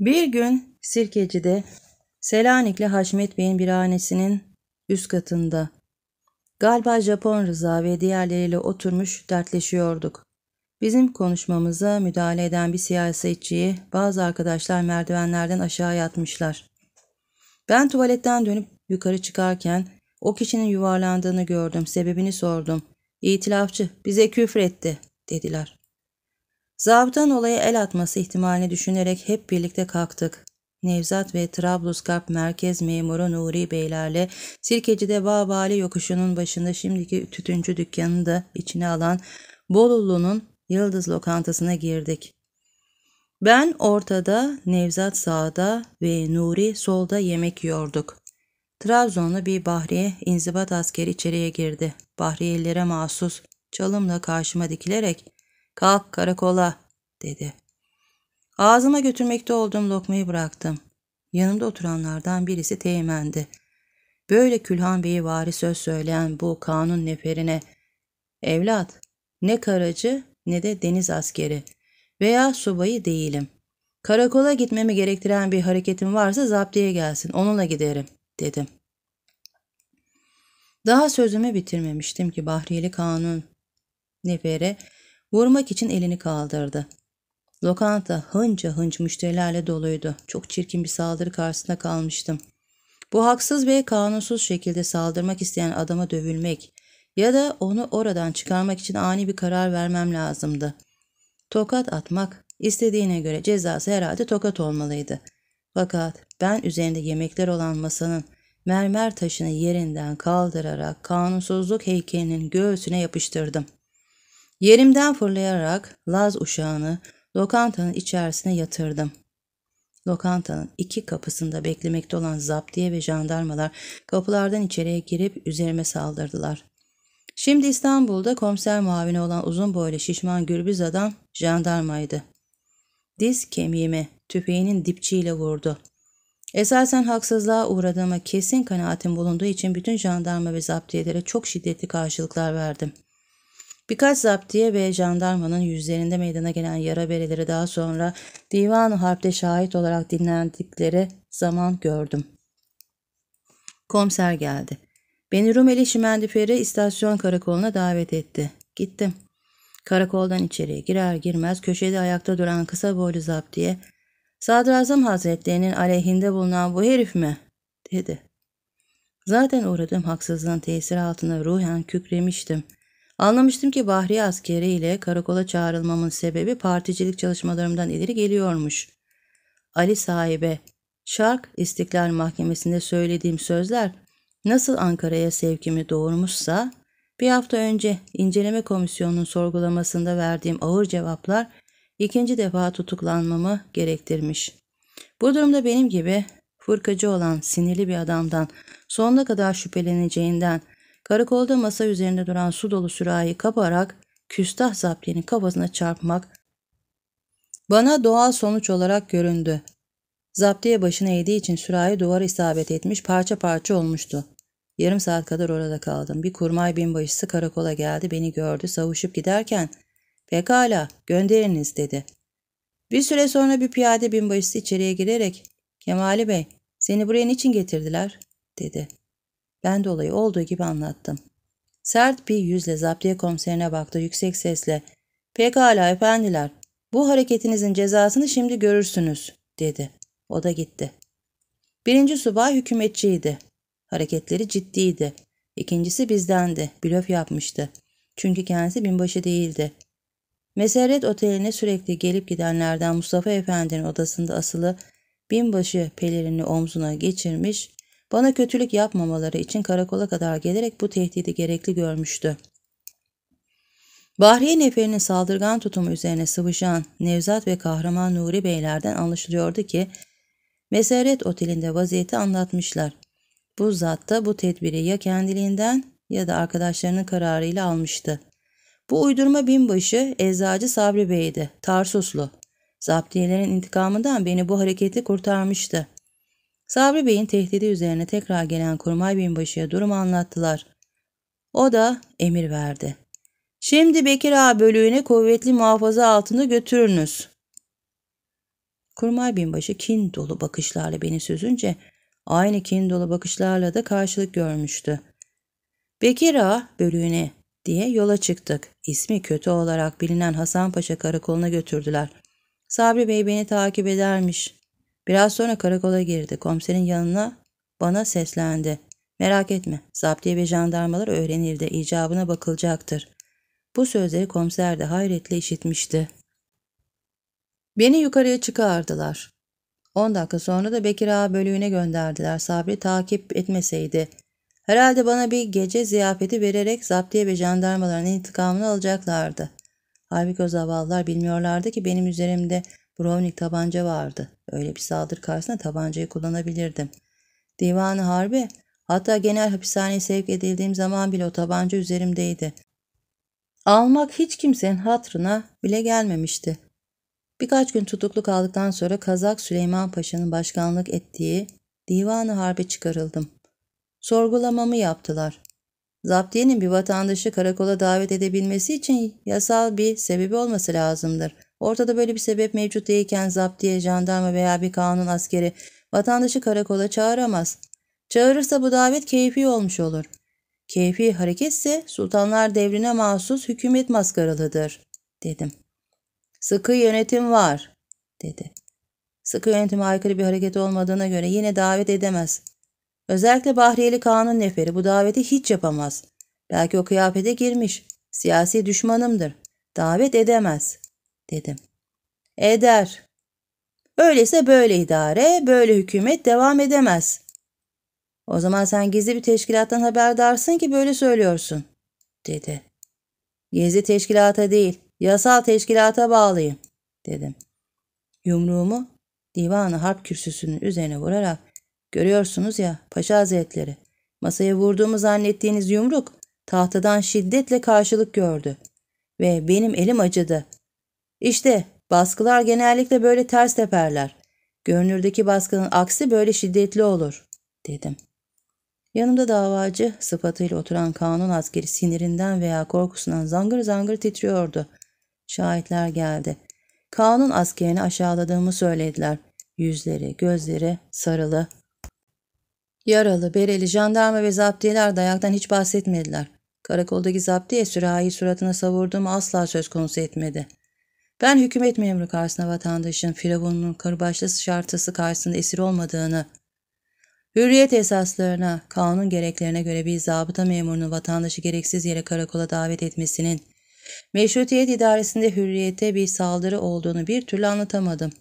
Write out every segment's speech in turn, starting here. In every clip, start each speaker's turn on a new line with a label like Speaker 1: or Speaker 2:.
Speaker 1: Bir gün Sirkeci'de Selanikli Haşmet Bey'in bir hanesinin üst katında galiba Japon Rıza ve diğerleriyle oturmuş dertleşiyorduk. Bizim konuşmamıza müdahale eden bir siyasetçiyi bazı arkadaşlar merdivenlerden aşağı atmışlar. Ben tuvaletten dönüp yukarı çıkarken o kişinin yuvarlandığını gördüm. Sebebini sordum. İtilafçı bize küfür etti dediler. Zabıtan olaya el atması ihtimalini düşünerek hep birlikte kalktık. Nevzat ve Trablusgarp merkez memuru Nuri Beylerle Sirkeci'de Bağbali yokuşunun başında şimdiki tütüncü dükkanını da içine alan Bolulu'nun Yıldız lokantasına girdik. Ben ortada, Nevzat sağda ve Nuri solda yemek yiyorduk. Trabzonlu bir Bahriye inzibat askeri içeriye girdi. Bahriyelilere mahsus çalımla karşıma dikilerek Kalk karakola dedi. Ağzıma götürmekte olduğum lokmayı bıraktım. Yanımda oturanlardan birisi teğmendi. Böyle Külhan Bey'i vari söz söyleyen bu kanun neferine evlat ne karacı ne de deniz askeri veya subayı değilim. Karakola gitmemi gerektiren bir hareketim varsa zaptiye gelsin onunla giderim dedim. Daha sözümü bitirmemiştim ki Bahriyeli kanun nefere Vurmak için elini kaldırdı. Lokanta hınca hınç müşterilerle doluydu. Çok çirkin bir saldırı karşısında kalmıştım. Bu haksız ve kanunsuz şekilde saldırmak isteyen adama dövülmek ya da onu oradan çıkarmak için ani bir karar vermem lazımdı. Tokat atmak istediğine göre cezası herhalde tokat olmalıydı. Fakat ben üzerinde yemekler olan masanın mermer taşını yerinden kaldırarak kanunsuzluk heykelinin göğsüne yapıştırdım. Yerimden fırlayarak Laz uşağını lokantanın içerisine yatırdım. Lokantanın iki kapısında beklemekte olan zaptiye ve jandarmalar kapılardan içeriye girip üzerime saldırdılar. Şimdi İstanbul'da komiser muavini olan uzun boylu şişman gürbüz adam jandarmaydı. Diz kemiğime tüfeğinin dipçiyle vurdu. Esasen haksızlığa uğradığıma kesin kanaatim bulunduğu için bütün jandarma ve zaptiyelere çok şiddetli karşılıklar verdim.'' Birkaç zaptiye ve jandarmanın yüzlerinde meydana gelen yara bereleri daha sonra divan Harp'te şahit olarak dinlendikleri zaman gördüm. Komiser geldi. Beni Rumeli Şimendiferi istasyon karakoluna davet etti. Gittim. Karakoldan içeriye girer girmez köşede ayakta duran kısa boylu zaptiye Sadrazam Hazretlerinin aleyhinde bulunan bu herif mi? dedi. Zaten uğradığım haksızlığın tesiri altında ruhen kükremiştim. Anlamıştım ki Bahri askeri ile karakola çağrılmamın sebebi particilik çalışmalarımdan ileri geliyormuş. Ali sahibe, Şark İstiklal Mahkemesi'nde söylediğim sözler nasıl Ankara'ya sevkimi doğurmuşsa, bir hafta önce inceleme komisyonunun sorgulamasında verdiğim ağır cevaplar ikinci defa tutuklanmamı gerektirmiş. Bu durumda benim gibi fırkacı olan sinirli bir adamdan sonuna kadar şüpheleneceğinden Karakolda masa üzerinde duran su dolu sürahi kaparak küstah zaptiyenin kafasına çarpmak bana doğal sonuç olarak göründü. Zaptiye başını eğdiği için sürahi duvara isabet etmiş parça parça olmuştu. Yarım saat kadar orada kaldım. Bir kurmay binbaşısı karakola geldi beni gördü savuşup giderken pekala gönderiniz dedi. Bir süre sonra bir piyade binbaşısı içeriye girerek Kemali Bey seni buraya niçin getirdiler dedi. Ben de olayı olduğu gibi anlattım. Sert bir yüzle zaptiye komiserine baktı yüksek sesle. Pekala efendiler, bu hareketinizin cezasını şimdi görürsünüz, dedi. O da gitti. Birinci subay hükümetçiydi. Hareketleri ciddiydi. İkincisi bizdendi, blöf yapmıştı. Çünkü kendisi binbaşı değildi. Meserret oteline sürekli gelip gidenlerden Mustafa Efendi'nin odasında asılı binbaşı pelerini omzuna geçirmiş, bana kötülük yapmamaları için karakola kadar gelerek bu tehdidi gerekli görmüştü. Bahriye Neferi'nin saldırgan tutumu üzerine sıvışan Nevzat ve kahraman Nuri Beylerden anlaşılıyordu ki mesaret Oteli'nde vaziyeti anlatmışlar. Bu zat da bu tedbiri ya kendiliğinden ya da arkadaşlarının kararıyla almıştı. Bu uydurma binbaşı Eczacı Sabri Bey'di, Tarsuslu. Zaptiyelerin intikamından beni bu hareketi kurtarmıştı. Sabri Bey'in tehdidi üzerine tekrar gelen kurmay binbaşıya durumu anlattılar. O da emir verdi. Şimdi Bekir Ağa bölüğüne kuvvetli muhafaza altında götürünüz. Kurmay binbaşı kin dolu bakışlarla beni süzünce aynı kin dolu bakışlarla da karşılık görmüştü. Bekir Ağa bölüğüne diye yola çıktık. İsmi kötü olarak bilinen Hasan Paşa karakoluna götürdüler. Sabri Bey beni takip edermiş. Biraz sonra karakola girdi. Komiserin yanına bana seslendi. Merak etme, zaptiye ve jandarmalar öğrenildi, icabına bakılacaktır. Bu sözleri komiser de hayretle işitmişti. Beni yukarıya çıkardılar. 10 dakika sonra da Bekir Ağa bölüğüne gönderdiler. Sabri takip etmeseydi. Herhalde bana bir gece ziyafeti vererek zaptiye ve jandarmaların intikamını alacaklardı. Halbuki o zavallılar bilmiyorlardı ki benim üzerimde Browning tabanca vardı. Öyle bir saldırı karşısında tabancayı kullanabilirdim. Divanı Harbi, hatta genel hapishaneye sevk edildiğim zaman bile o tabanca üzerimdeydi. Almak hiç kimsenin hatrına bile gelmemişti. Birkaç gün tutuklu kaldıktan sonra Kazak Süleyman Paşa'nın başkanlık ettiği Divanı Harbi çıkarıldım. Sorgulamamı yaptılar. Zaptiyenin bir vatandaşı karakola davet edebilmesi için yasal bir sebebi olması lazımdır.'' Ortada böyle bir sebep mevcut değilken zaptiye, jandarma veya bir kanun askeri vatandaşı karakola çağıramaz. Çağırırsa bu davet keyfi olmuş olur. Keyfi hareket sultanlar devrine mahsus hükümet maskaralıdır, dedim. Sıkı yönetim var, dedi. Sıkı yönetime aykırı bir hareket olmadığına göre yine davet edemez. Özellikle Bahriyeli Kanun neferi bu daveti hiç yapamaz. Belki o kıyafete girmiş. Siyasi düşmanımdır. Davet edemez dedim. Eder. Öyleyse böyle idare, böyle hükümet devam edemez. O zaman sen gizli bir teşkilattan haberdarsın ki böyle söylüyorsun, dedi. Gizli teşkilata değil, yasal teşkilata bağlıyım, dedim. Yumruğumu divanı harp kürsüsünün üzerine vurarak, görüyorsunuz ya paşa hazretleri, masaya vurduğumu zannettiğiniz yumruk tahtadan şiddetle karşılık gördü ve benim elim acıdı. İşte baskılar genellikle böyle ters teperler. Görünürdeki baskının aksi böyle şiddetli olur, dedim. Yanımda davacı sıfatıyla oturan kanun askeri sinirinden veya korkusundan zangır zangır titriyordu. Şahitler geldi. Kanun askerini aşağıladığımı söylediler. Yüzleri, gözleri sarılı. Yaralı, bereli, jandarma ve zaptiyeler dayaktan hiç bahsetmediler. Karakoldaki zaptiye sürahi suratına savurduğumu asla söz konusu etmedi. Ben hükümet memuru karşısında vatandaşın Firavun'un kırbaçlısı şartısı karşısında esir olmadığını, hürriyet esaslarına, kanun gereklerine göre bir zabıta memurunun vatandaşı gereksiz yere karakola davet etmesinin, meşrutiyet idaresinde hürriyete bir saldırı olduğunu bir türlü anlatamadım.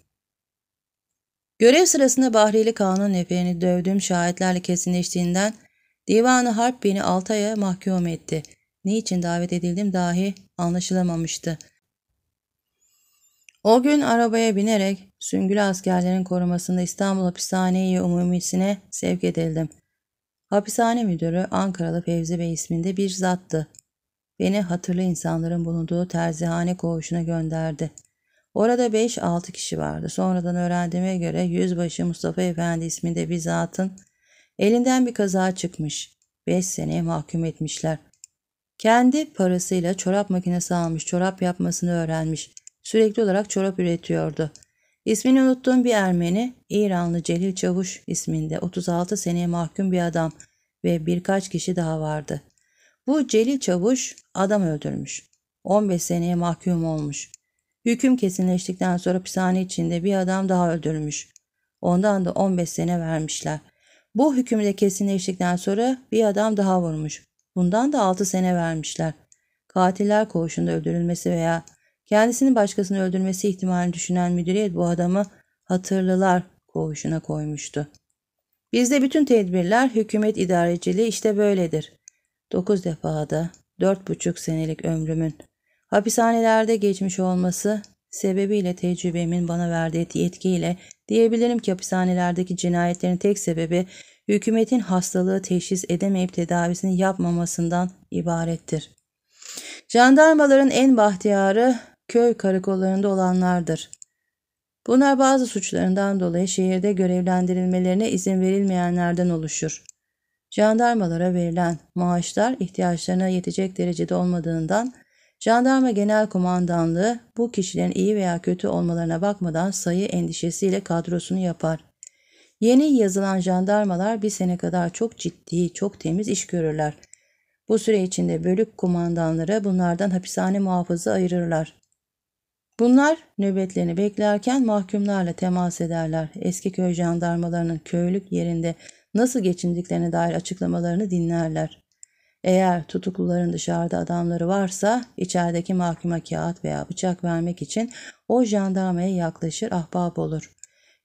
Speaker 1: Görev sırasında Bahriyeli kanun neferini dövdüğüm şahitlerle kesinleştiğinden Divanı Harp beni 6 aya mahkum etti. Niçin davet edildim dahi anlaşılamamıştı.'' O gün arabaya binerek süngülü askerlerin korumasında İstanbul Hapishaneyi Umumisi'ne sevk edildim. Hapishane müdürü Ankaralı Fevzi Bey isminde bir zattı. Beni hatırlı insanların bulunduğu terzihane koğuşuna gönderdi. Orada 5-6 kişi vardı. Sonradan öğrendiğime göre Yüzbaşı Mustafa Efendi isminde bir zatın elinden bir kaza çıkmış. 5 seneye mahkum etmişler. Kendi parasıyla çorap makinesi almış, çorap yapmasını öğrenmiş.'' sürekli olarak çorap üretiyordu. İsmini unuttuğum bir Ermeni, İranlı Celil Çavuş isminde 36 seneye mahkum bir adam ve birkaç kişi daha vardı. Bu Celil Çavuş adam öldürmüş. 15 seneye mahkum olmuş. Hüküm kesinleştikten sonra hapishane içinde bir adam daha öldürmüş. Ondan da 15 sene vermişler. Bu hüküm de kesinleştikten sonra bir adam daha vurmuş. Bundan da 6 sene vermişler. Katiller koğuşunda öldürülmesi veya Kendisini başkasını öldürmesi ihtimalini düşünen müdüriyet bu adamı hatırlılar koğuşuna koymuştu. Bizde bütün tedbirler hükümet idareciliği işte böyledir. Dokuz defada dört buçuk senelik ömrümün hapishanelerde geçmiş olması sebebiyle tecrübemin bana verdiği yetkiyle diyebilirim ki hapishanelerdeki cinayetlerin tek sebebi hükümetin hastalığı teşhis edemeyip tedavisini yapmamasından ibarettir. Jandarmaların en bahtiyarı köy karakollarında olanlardır. Bunlar bazı suçlarından dolayı şehirde görevlendirilmelerine izin verilmeyenlerden oluşur. Jandarmalara verilen maaşlar ihtiyaçlarına yetecek derecede olmadığından jandarma genel Komandanlığı bu kişilerin iyi veya kötü olmalarına bakmadan sayı endişesiyle kadrosunu yapar. Yeni yazılan jandarmalar bir sene kadar çok ciddi, çok temiz iş görürler. Bu süre içinde bölük kumandanları bunlardan hapishane muhafızı ayırırlar. Bunlar nöbetlerini beklerken mahkumlarla temas ederler. Eski köy jandarmalarının köylük yerinde nasıl geçindiklerine dair açıklamalarını dinlerler. Eğer tutukluların dışarıda adamları varsa içerideki mahkuma kağıt veya bıçak vermek için o jandarmaya yaklaşır ahbap olur.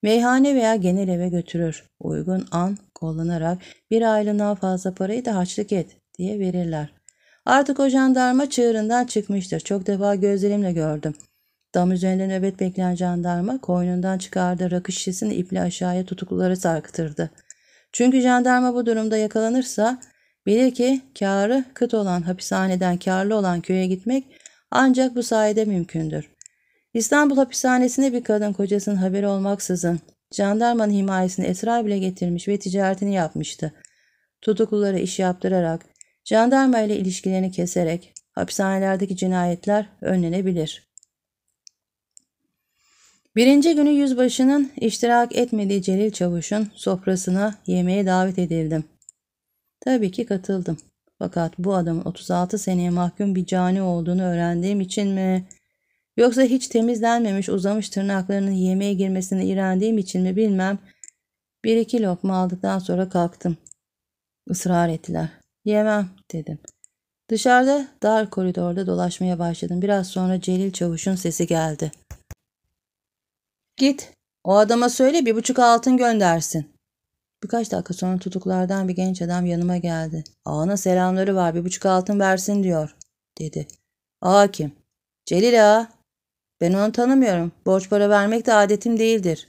Speaker 1: Meyhane veya genel eve götürür. Uygun an kullanarak bir aylığından fazla parayı da haçlık et diye verirler. Artık o jandarma çığırından çıkmıştır. Çok defa gözlerimle gördüm.'' Dam üzerinde nöbet bekleyen jandarma koynundan çıkardığı rakı şişesini iple aşağıya tutuklulara sarkıtırdı. Çünkü jandarma bu durumda yakalanırsa bilir ki karı kıt olan hapishaneden karlı olan köye gitmek ancak bu sayede mümkündür. İstanbul hapishanesine bir kadın kocasının haberi olmaksızın jandarmanın himayesini esrar bile getirmiş ve ticaretini yapmıştı. Tutuklulara iş yaptırarak, jandarma ile ilişkilerini keserek hapishanelerdeki cinayetler önlenebilir.'' Birinci günü yüzbaşının iştirak etmediği Celil Çavuş'un sofrasına yemeğe davet edildim. Tabii ki katıldım. Fakat bu adamın 36 seneye mahkum bir cani olduğunu öğrendiğim için mi yoksa hiç temizlenmemiş uzamış tırnaklarının yemeğe girmesini iğrendiğim için mi bilmem bir iki lokma aldıktan sonra kalktım. Israr ettiler. Yemem dedim. Dışarıda dar koridorda dolaşmaya başladım. Biraz sonra Celil Çavuş'un sesi geldi. Git o adama söyle bir buçuk altın göndersin. Birkaç dakika sonra tutuklardan bir genç adam yanıma geldi. Ağana selamları var bir buçuk altın versin diyor dedi. Ağa kim? Celil ağa. Ben onu tanımıyorum. Borç para vermek de adetim değildir.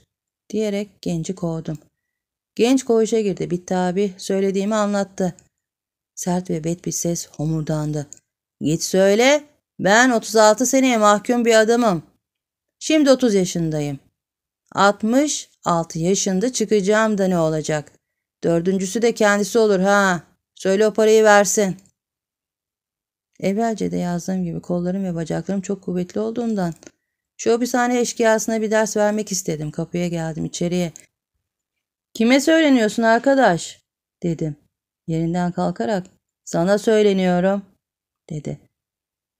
Speaker 1: Diyerek genci kovdum. Genç koğuşa girdi. Bitti abi söylediğimi anlattı. Sert ve bet bir ses homurdandı. Git söyle ben 36 seneye mahkum bir adamım. Şimdi 30 yaşındayım. 66 yaşında çıkacağım da ne olacak? Dördüncüsü de kendisi olur ha. Söyle o parayı versin. Evvelce de yazdığım gibi kollarım ve bacaklarım çok kuvvetli olduğundan şu hapishane eşkıyasına bir ders vermek istedim. Kapıya geldim içeriye. Kime söyleniyorsun arkadaş? dedim. Yerinden kalkarak sana söyleniyorum dedi.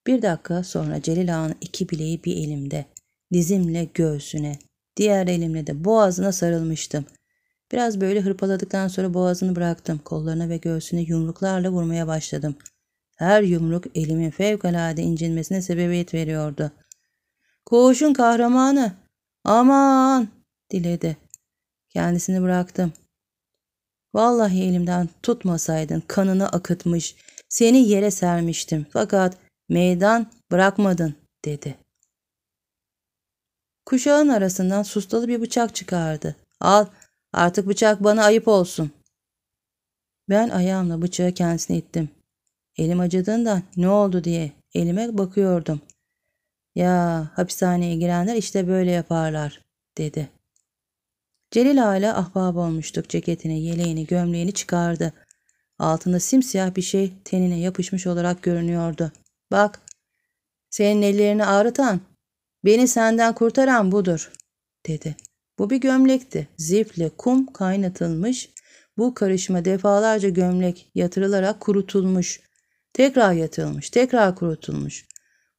Speaker 1: Bir dakika sonra Celil Ağa'nın iki bileği bir elimde, dizimle göğsüne, Diğer elimle de boğazına sarılmıştım. Biraz böyle hırpaladıktan sonra boğazını bıraktım. Kollarına ve göğsünü yumruklarla vurmaya başladım. Her yumruk elimin fevkalade incinmesine sebebiyet veriyordu. Koğuşun kahramanı. Aman diledi. Kendisini bıraktım. Vallahi elimden tutmasaydın kanını akıtmış, seni yere sermiştim. Fakat meydan bırakmadın dedi. Kuşağın arasından sustalı bir bıçak çıkardı. Al artık bıçak bana ayıp olsun. Ben ayağımla bıçağı kendisine ittim. Elim acıdığından ne oldu diye elime bakıyordum. Ya hapishaneye girenler işte böyle yaparlar dedi. Celil hala ahbab olmuştuk. Ceketini, yeleğini, gömleğini çıkardı. Altında simsiyah bir şey tenine yapışmış olarak görünüyordu. Bak, senin ellerini ağrıtan Beni senden kurtaran budur, dedi. Bu bir gömlekti. Zifle kum kaynatılmış. Bu karışma defalarca gömlek yatırılarak kurutulmuş. Tekrar yatılmış, tekrar kurutulmuş.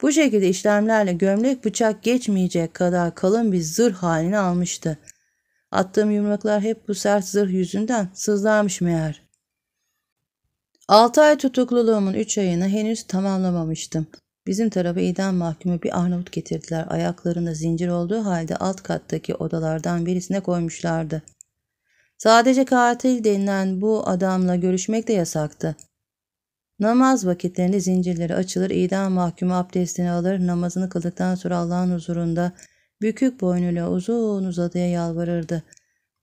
Speaker 1: Bu şekilde işlemlerle gömlek bıçak geçmeyecek kadar kalın bir zırh halini almıştı. Attığım yumruklar hep bu sert zırh yüzünden sızlarmış meğer. Altı ay tutukluluğumun üç ayını henüz tamamlamamıştım. Bizim tarafa idam mahkumu bir Arnavut getirdiler. Ayaklarında zincir olduğu halde alt kattaki odalardan birisine koymuşlardı. Sadece katil denilen bu adamla görüşmek de yasaktı. Namaz vakitlerinde zincirleri açılır, idam mahkumu abdestini alır, namazını kıldıktan sonra Allah'ın huzurunda bükük boynuyla uzun uzadıya yalvarırdı.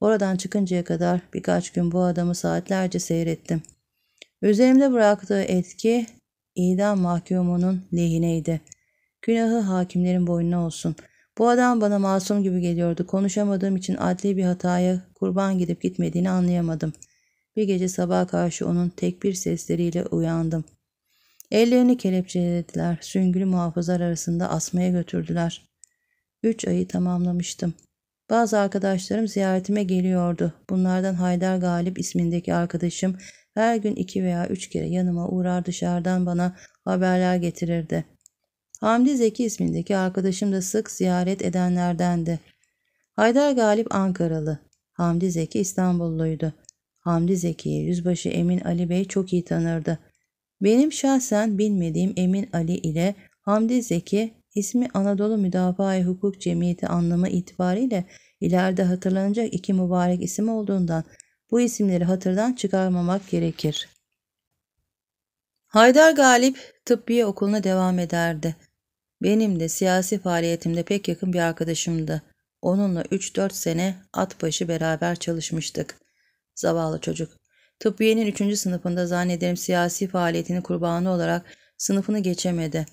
Speaker 1: Oradan çıkıncaya kadar birkaç gün bu adamı saatlerce seyrettim. Üzerimde bıraktığı etki idam mahkumunun lehineydi. Günahı hakimlerin boynuna olsun. Bu adam bana masum gibi geliyordu. Konuşamadığım için adli bir hataya kurban gidip gitmediğini anlayamadım. Bir gece sabaha karşı onun tek bir sesleriyle uyandım. Ellerini kelepçelediler. Süngülü muhafızlar arasında asmaya götürdüler. Üç ayı tamamlamıştım. Bazı arkadaşlarım ziyaretime geliyordu. Bunlardan Haydar Galip ismindeki arkadaşım her gün iki veya üç kere yanıma uğrar dışarıdan bana haberler getirirdi. Hamdi Zeki ismindeki arkadaşım da sık ziyaret edenlerdendi. Haydar Galip Ankaralı, Hamdi Zeki İstanbulluydu. Hamdi Zeki'yi Yüzbaşı Emin Ali Bey çok iyi tanırdı. Benim şahsen bilmediğim Emin Ali ile Hamdi Zeki ismi Anadolu Müdafaa-i Hukuk Cemiyeti anlamı itibariyle ileride hatırlanacak iki mübarek isim olduğundan bu isimleri hatırdan çıkarmamak gerekir. Haydar Galip tıbbiye okuluna devam ederdi. Benim de siyasi faaliyetimde pek yakın bir arkadaşımdı. Onunla 3-4 sene at başı beraber çalışmıştık. Zavallı çocuk. Tıbbiyenin 3. sınıfında zannederim siyasi faaliyetini kurbanı olarak sınıfını geçemedi.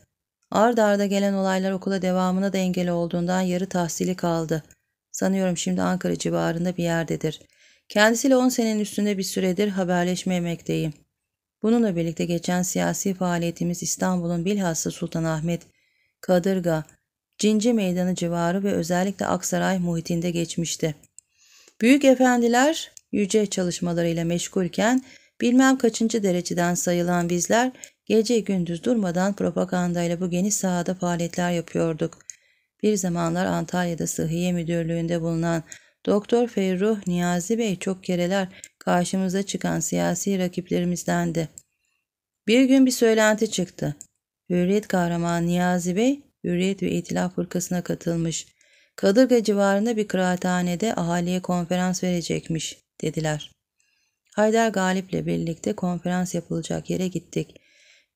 Speaker 1: Arda arda gelen olaylar okula devamına da engel olduğundan yarı tahsili kaldı. Sanıyorum şimdi Ankara civarında bir yerdedir. Kendisiyle 10 senenin üstünde bir süredir haberleşmemekteyim. Bununla birlikte geçen siyasi faaliyetimiz İstanbul'un bilhassa Sultanahmet, Kadırga, Cinci Meydanı civarı ve özellikle Aksaray muhitinde geçmişti. Büyük efendiler yüce çalışmalarıyla meşgulken bilmem kaçıncı dereceden sayılan bizler gece gündüz durmadan propagandayla bu geniş sahada faaliyetler yapıyorduk. Bir zamanlar Antalya'da Sıhhiye Müdürlüğü'nde bulunan Doktor Ferruh Niyazi Bey çok kereler karşımıza çıkan siyasi rakiplerimizdendi. Bir gün bir söylenti çıktı. Hürriyet kahramanı Niyazi Bey, Hürriyet ve İtilaf Fırkası'na katılmış. Kadırga civarında bir kıraathanede ahaliye konferans verecekmiş, dediler. Haydar Galip'le birlikte konferans yapılacak yere gittik.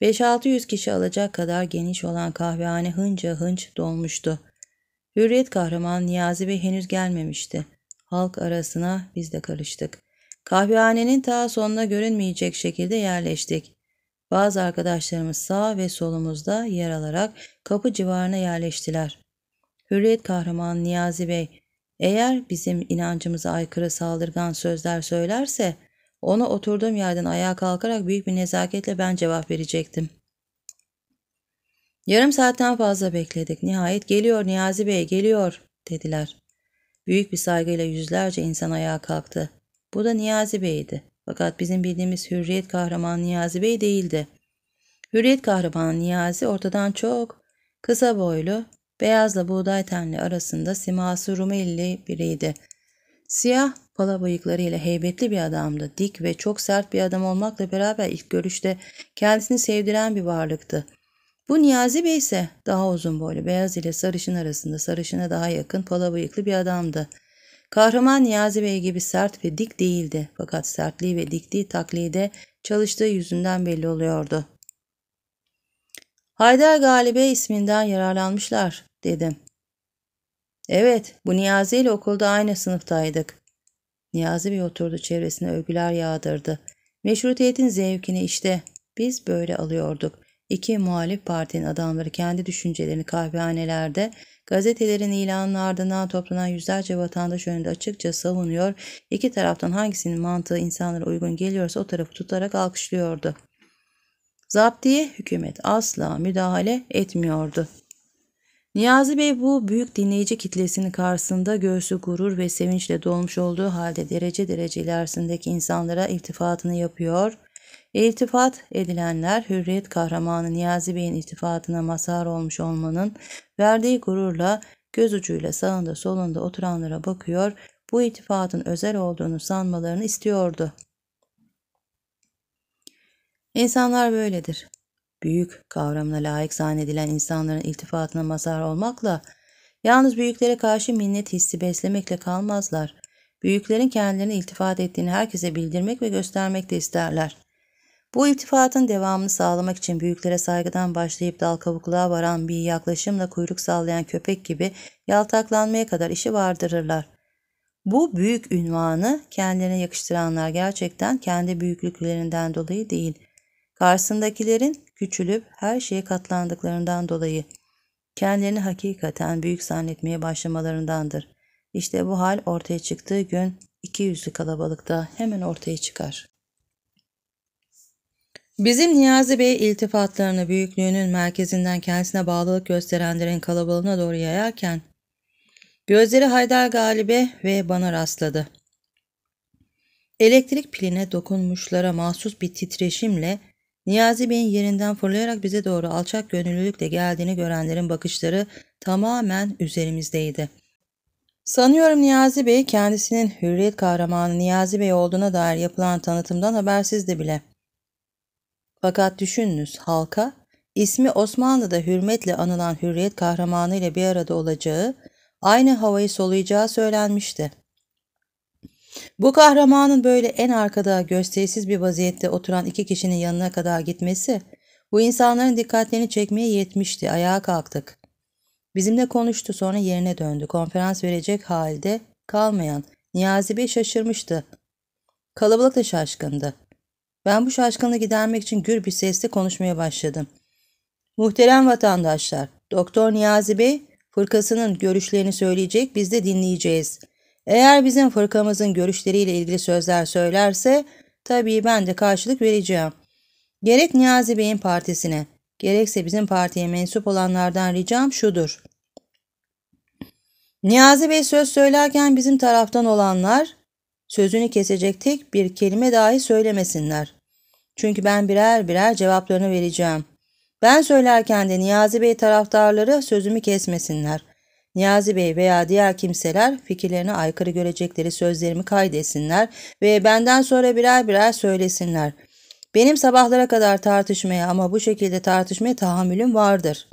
Speaker 1: 5-600 kişi alacak kadar geniş olan kahvehane hınca hınç dolmuştu. Hürriyet kahramanı Niyazi Bey henüz gelmemişti. Halk arasına biz de karıştık. Kahvehanenin ta sonuna görünmeyecek şekilde yerleştik. Bazı arkadaşlarımız sağ ve solumuzda yer alarak kapı civarına yerleştiler. Hürriyet kahramanı Niyazi Bey, eğer bizim inancımıza aykırı saldırgan sözler söylerse ona oturduğum yerden ayağa kalkarak büyük bir nezaketle ben cevap verecektim. Yarım saatten fazla bekledik. Nihayet geliyor Niyazi Bey geliyor dediler. Büyük bir saygıyla yüzlerce insan ayağa kalktı. Bu da Niyazi Bey'di. Fakat bizim bildiğimiz hürriyet kahramanı Niyazi Bey değildi. Hürriyet kahramanı Niyazi ortadan çok kısa boylu, beyazla buğday tenli arasında siması Rumeli biriydi. Siyah pala bıyıklarıyla heybetli bir adamdı. Dik ve çok sert bir adam olmakla beraber ilk görüşte kendisini sevdiren bir varlıktı. Bu Niyazi Bey ise daha uzun boylu, beyaz ile sarışın arasında sarışına daha yakın, pala bıyıklı bir adamdı. Kahraman Niyazi Bey gibi sert ve dik değildi fakat sertliği ve dikliği taklide çalıştığı yüzünden belli oluyordu. Haydar Galibe isminden yararlanmışlar dedim. Evet bu Niyazi ile okulda aynı sınıftaydık. Niyazi Bey oturdu çevresine övgüler yağdırdı. Meşrutiyetin zevkini işte biz böyle alıyorduk iki muhalif partinin adamları kendi düşüncelerini kahvehanelerde, gazetelerin ilanının ardından toplanan yüzlerce vatandaş önünde açıkça savunuyor, iki taraftan hangisinin mantığı insanlara uygun geliyorsa o tarafı tutarak alkışlıyordu. Zaptiye hükümet asla müdahale etmiyordu. Niyazi Bey bu büyük dinleyici kitlesinin karşısında göğsü gurur ve sevinçle dolmuş olduğu halde derece derece ilerisindeki insanlara iltifatını yapıyor, İltifat edilenler Hürriyet kahramanı Niyazi Bey'in iltifatına mazhar olmuş olmanın verdiği gururla göz ucuyla sağında solunda oturanlara bakıyor, bu iltifatın özel olduğunu sanmalarını istiyordu. İnsanlar böyledir. Büyük kavramına layık zannedilen insanların iltifatına mazhar olmakla, yalnız büyüklere karşı minnet hissi beslemekle kalmazlar. Büyüklerin kendilerine iltifat ettiğini herkese bildirmek ve göstermek de isterler. Bu iltifatın devamını sağlamak için büyüklere saygıdan başlayıp dal kabukluğa varan bir yaklaşımla kuyruk sallayan köpek gibi yaltaklanmaya kadar işi vardırırlar. Bu büyük ünvanı kendilerine yakıştıranlar gerçekten kendi büyüklüklerinden dolayı değil, karşısındakilerin küçülüp her şeye katlandıklarından dolayı kendilerini hakikaten büyük zannetmeye başlamalarındandır. İşte bu hal ortaya çıktığı gün iki yüzlü kalabalıkta hemen ortaya çıkar. Bizim Niyazi Bey iltifatlarını büyüklüğünün merkezinden kendisine bağlılık gösterenlerin kalabalığına doğru yayarken gözleri Haydar Galibe ve bana rastladı. Elektrik piline dokunmuşlara mahsus bir titreşimle Niyazi Bey'in yerinden fırlayarak bize doğru alçak gönüllülükle geldiğini görenlerin bakışları tamamen üzerimizdeydi. Sanıyorum Niyazi Bey kendisinin hürriyet kahramanı Niyazi Bey olduğuna dair yapılan tanıtımdan habersizdi bile.'' Fakat düşününüz halka, ismi Osmanlı'da hürmetle anılan hürriyet kahramanı ile bir arada olacağı, aynı havayı soluyacağı söylenmişti. Bu kahramanın böyle en arkada gösterisiz bir vaziyette oturan iki kişinin yanına kadar gitmesi, bu insanların dikkatlerini çekmeye yetmişti. Ayağa kalktık. Bizimle konuştu sonra yerine döndü. Konferans verecek halde kalmayan Niyazi Bey şaşırmıştı. Kalabalık da şaşkındı. Ben bu şaşkınlığı gidermek için gür bir sesle konuşmaya başladım. Muhterem vatandaşlar, Doktor Niyazi Bey fırkasının görüşlerini söyleyecek biz de dinleyeceğiz. Eğer bizim fırkamızın görüşleriyle ilgili sözler söylerse tabii ben de karşılık vereceğim. Gerek Niyazi Bey'in partisine gerekse bizim partiye mensup olanlardan ricam şudur. Niyazi Bey söz söylerken bizim taraftan olanlar sözünü kesecek tek bir kelime dahi söylemesinler. Çünkü ben birer birer cevaplarını vereceğim. Ben söylerken de Niyazi Bey taraftarları sözümü kesmesinler. Niyazi Bey veya diğer kimseler fikirlerine aykırı görecekleri sözlerimi kaydetsinler ve benden sonra birer birer söylesinler. Benim sabahlara kadar tartışmaya ama bu şekilde tartışmaya tahammülüm vardır.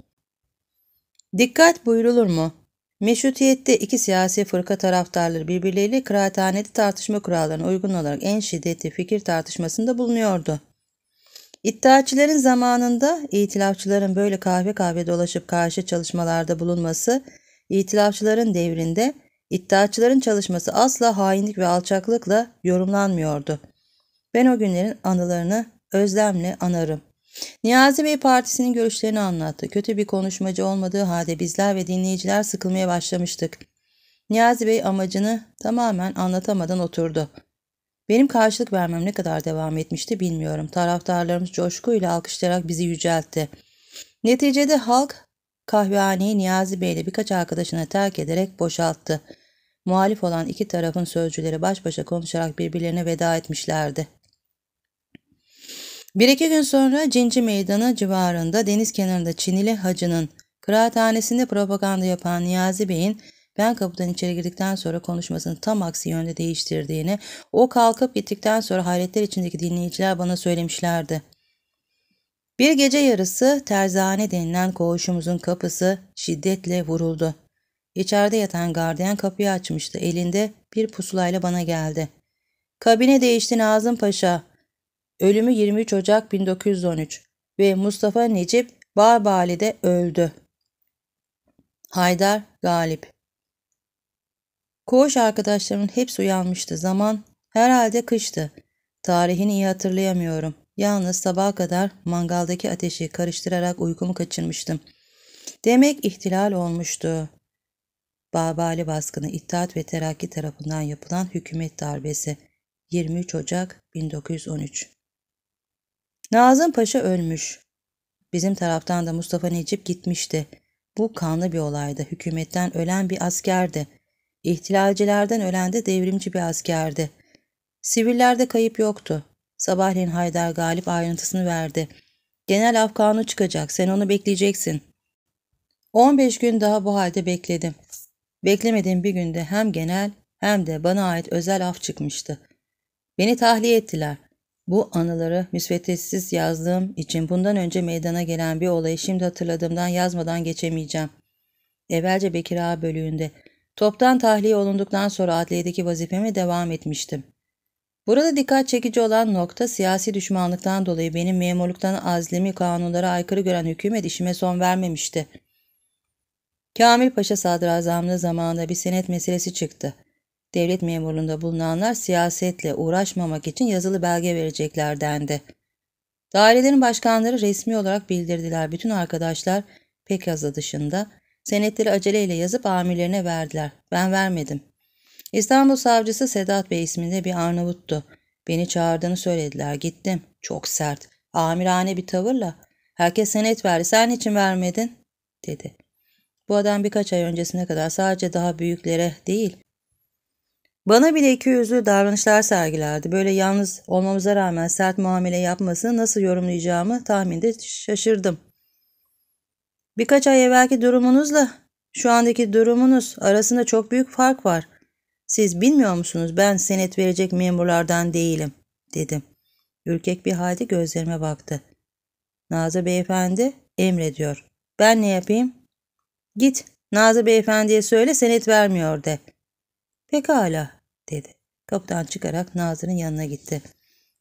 Speaker 1: Dikkat buyurulur mu? Meşrutiyette iki siyasi fırka taraftarları birbirleriyle kıraathanede tartışma kurallarına uygun olarak en şiddetli fikir tartışmasında bulunuyordu. İddiaçilerin zamanında itilafçıların böyle kahve kahve dolaşıp karşı çalışmalarda bulunması, itilafçıların devrinde iddiaçıların çalışması asla hainlik ve alçaklıkla yorumlanmıyordu. Ben o günlerin anılarını özlemle anarım. Niyazi Bey partisinin görüşlerini anlattı. Kötü bir konuşmacı olmadığı halde bizler ve dinleyiciler sıkılmaya başlamıştık. Niyazi Bey amacını tamamen anlatamadan oturdu. Benim karşılık vermem ne kadar devam etmişti bilmiyorum. Taraftarlarımız coşkuyla alkışlayarak bizi yüceltti. Neticede halk kahvehaneyi Niyazi Bey ile birkaç arkadaşına terk ederek boşalttı. Muhalif olan iki tarafın sözcüleri baş başa konuşarak birbirlerine veda etmişlerdi. Bir iki gün sonra Cinci Meydanı civarında deniz kenarında Çinili Hacı'nın kıraathanesinde propaganda yapan Niyazi Bey'in ben kapıdan içeri girdikten sonra konuşmasını tam aksi yönde değiştirdiğini, o kalkıp gittikten sonra hayretler içindeki dinleyiciler bana söylemişlerdi. Bir gece yarısı terzane denilen koğuşumuzun kapısı şiddetle vuruldu. İçeride yatan gardiyan kapıyı açmıştı. Elinde bir pusulayla bana geldi. Kabine değişti Nazım Paşa. Ölümü 23 Ocak 1913 ve Mustafa Necip Barbali'de öldü. Haydar Galip Koğuş arkadaşlarının hepsi uyanmıştı. Zaman herhalde kıştı. Tarihini iyi hatırlayamıyorum. Yalnız sabaha kadar mangaldaki ateşi karıştırarak uykumu kaçırmıştım. Demek ihtilal olmuştu. Babali baskını İttihat ve Terakki tarafından yapılan hükümet darbesi 23 Ocak 1913 Nazım Paşa ölmüş. Bizim taraftan da Mustafa Necip gitmişti. Bu kanlı bir olaydı. Hükümetten ölen bir askerdi. İhtilalcilerden ölen de devrimci bir askerdi. Sivillerde kayıp yoktu. Sabahleyin Haydar Galip ayrıntısını verdi. Genel af kanunu çıkacak. Sen onu bekleyeceksin. 15 gün daha bu halde bekledim. Beklemediğim bir günde hem genel hem de bana ait özel af çıkmıştı. Beni tahliye ettiler. Bu anıları müsveddetsiz yazdığım için bundan önce meydana gelen bir olayı şimdi hatırladığımdan yazmadan geçemeyeceğim. Evvelce Bekir Ağa bölüğünde. Toptan tahliye olunduktan sonra adliyedeki vazifeme devam etmiştim. Burada dikkat çekici olan nokta siyasi düşmanlıktan dolayı benim memurluktan azlimi kanunlara aykırı gören hükümet işime son vermemişti. Kamil Paşa sadrazamlığı zamanında bir senet meselesi çıktı devlet memurluğunda bulunanlar siyasetle uğraşmamak için yazılı belge verecekler dendi. Dairelerin başkanları resmi olarak bildirdiler. Bütün arkadaşlar pek azı dışında senetleri aceleyle yazıp amirlerine verdiler. Ben vermedim. İstanbul savcısı Sedat Bey isminde bir Arnavuttu. Beni çağırdığını söylediler. Gittim. Çok sert. Amirane bir tavırla. Herkes senet verdi. Sen için vermedin? dedi. Bu adam birkaç ay öncesine kadar sadece daha büyüklere değil, bana bile ikiyüzlü davranışlar sergilerdi. Böyle yalnız olmamıza rağmen sert muamele yapmasını nasıl yorumlayacağımı tahminde şaşırdım. Birkaç ay evvelki durumunuzla şu andaki durumunuz arasında çok büyük fark var. Siz bilmiyor musunuz ben senet verecek memurlardan değilim dedim. Ürkek bir halde gözlerime baktı. Nazı beyefendi emrediyor. Ben ne yapayım? Git Nazı beyefendiye söyle senet vermiyor de.'' Pekala dedi. Kapıdan çıkarak Nazır'ın yanına gitti.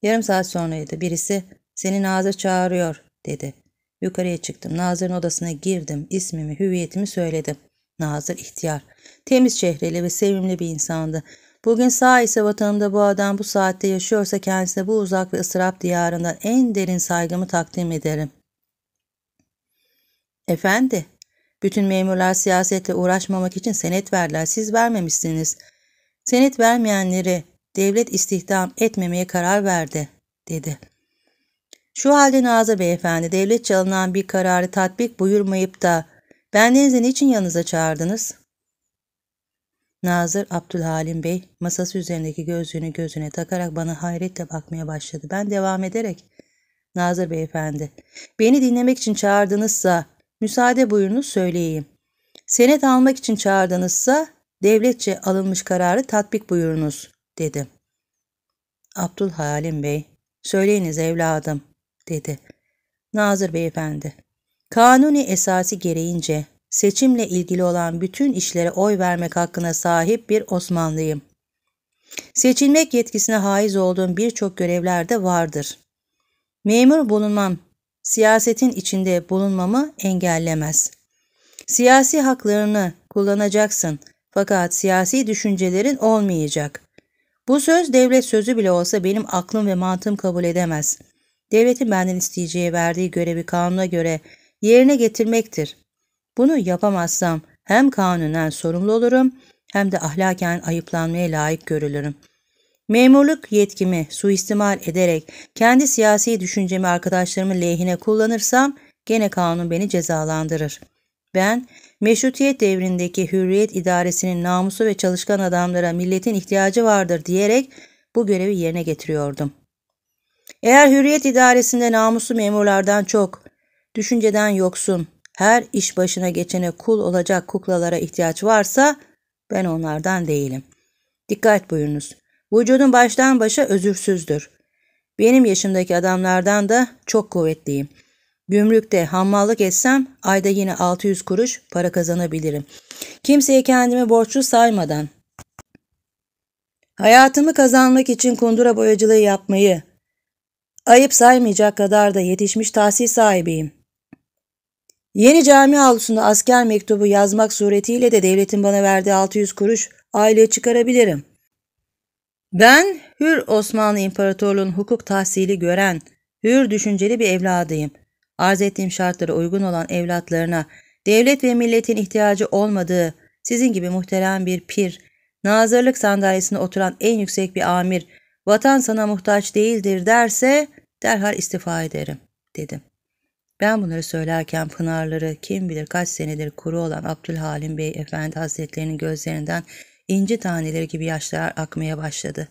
Speaker 1: Yarım saat sonraydı. Birisi seni Nazır çağırıyor dedi. Yukarıya çıktım. Nazır'ın odasına girdim. İsmimi, hüviyetimi söyledim. Nazır ihtiyar. Temiz şehreli ve sevimli bir insandı. Bugün sağ ise vatanımda bu adam bu saatte yaşıyorsa kendisine bu uzak ve ıstırap diyarından en derin saygımı takdim ederim. Efendi, bütün memurlar siyasetle uğraşmamak için senet verdiler. Siz vermemişsiniz. Senet vermeyenlere devlet istihdam etmemeye karar verdi, dedi. Şu halde Nazır Beyefendi devletçe alınan bir kararı tatbik buyurmayıp da bendenizi niçin yanınıza çağırdınız? Nazır Abdülhalim Bey masası üzerindeki gözlüğünü gözüne takarak bana hayretle bakmaya başladı. Ben devam ederek Nazır Beyefendi beni dinlemek için çağırdınızsa müsaade buyurunuz söyleyeyim. Senet almak için çağırdınızsa devletçe alınmış kararı tatbik buyurunuz dedi. Abdülhalim Bey, söyleyiniz evladım dedi. Nazır Beyefendi, kanuni esası gereğince seçimle ilgili olan bütün işlere oy vermek hakkına sahip bir Osmanlıyım. Seçilmek yetkisine haiz olduğum birçok görevlerde vardır. Memur bulunmam, siyasetin içinde bulunmamı engellemez. Siyasi haklarını kullanacaksın fakat siyasi düşüncelerin olmayacak. Bu söz devlet sözü bile olsa benim aklım ve mantığım kabul edemez. Devletin benden isteyeceği verdiği görevi kanuna göre yerine getirmektir. Bunu yapamazsam hem kanunen sorumlu olurum hem de ahlaken ayıplanmaya layık görülürüm. Memurluk yetkimi suistimal ederek kendi siyasi düşüncemi arkadaşlarımın lehine kullanırsam gene kanun beni cezalandırır. Ben Meşrutiyet devrindeki hürriyet idaresinin namusu ve çalışkan adamlara milletin ihtiyacı vardır diyerek bu görevi yerine getiriyordum. Eğer hürriyet idaresinde namusu memurlardan çok, düşünceden yoksun, her iş başına geçene kul olacak kuklalara ihtiyaç varsa ben onlardan değilim. Dikkat buyurunuz. Vücudun baştan başa özürsüzdür. Benim yaşımdaki adamlardan da çok kuvvetliyim.'' Gümrükte hammallık etsem ayda yine 600 kuruş para kazanabilirim. Kimseye kendimi borçlu saymadan. Hayatımı kazanmak için kundura boyacılığı yapmayı ayıp saymayacak kadar da yetişmiş tahsil sahibiyim. Yeni cami avlusunda asker mektubu yazmak suretiyle de devletin bana verdiği 600 kuruş aile çıkarabilirim. Ben Hür Osmanlı İmparatorluğu'nun hukuk tahsili gören, hür düşünceli bir evladıyım arz ettiğim şartlara uygun olan evlatlarına, devlet ve milletin ihtiyacı olmadığı, sizin gibi muhterem bir pir, nazırlık sandalyesine oturan en yüksek bir amir, vatan sana muhtaç değildir derse derhal istifa ederim, dedim. Ben bunları söylerken pınarları kim bilir kaç senedir kuru olan Abdülhalim Bey Efendi Hazretlerinin gözlerinden inci taneleri gibi yaşlar akmaya başladı.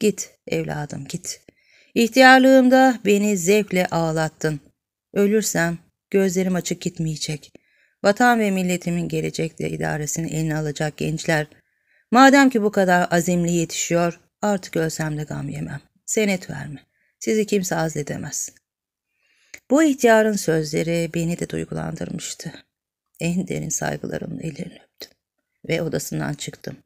Speaker 1: Git evladım git. İhtiyarlığımda beni zevkle ağlattın. Ölürsem gözlerim açık gitmeyecek. Vatan ve milletimin gelecekte idaresini eline alacak gençler. Madem ki bu kadar azimli yetişiyor, artık ölsem de gam yemem. Senet verme. Sizi kimse azledemez. Bu ihtiyarın sözleri beni de duygulandırmıştı. En derin saygılarımla ellerini öptüm ve odasından çıktım.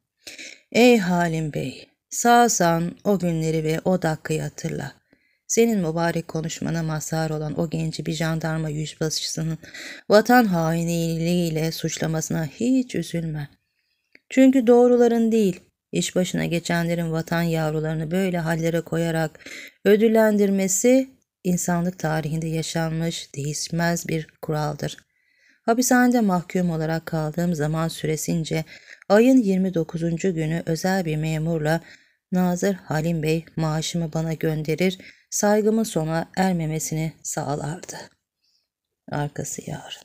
Speaker 1: Ey Halim Bey, sağsan o günleri ve o dakikayı hatırla.'' Senin mübarek konuşmana mazhar olan o genci bir jandarma yüzbaşısının vatan hainliğiyle suçlamasına hiç üzülme. Çünkü doğruların değil, iş başına geçenlerin vatan yavrularını böyle hallere koyarak ödüllendirmesi insanlık tarihinde yaşanmış değişmez bir kuraldır. Hapishanede mahkum olarak kaldığım zaman süresince ayın 29. günü özel bir memurla Nazır Halim Bey maaşımı bana gönderir saygımın sona ermemesini sağlardı. Arkası yar.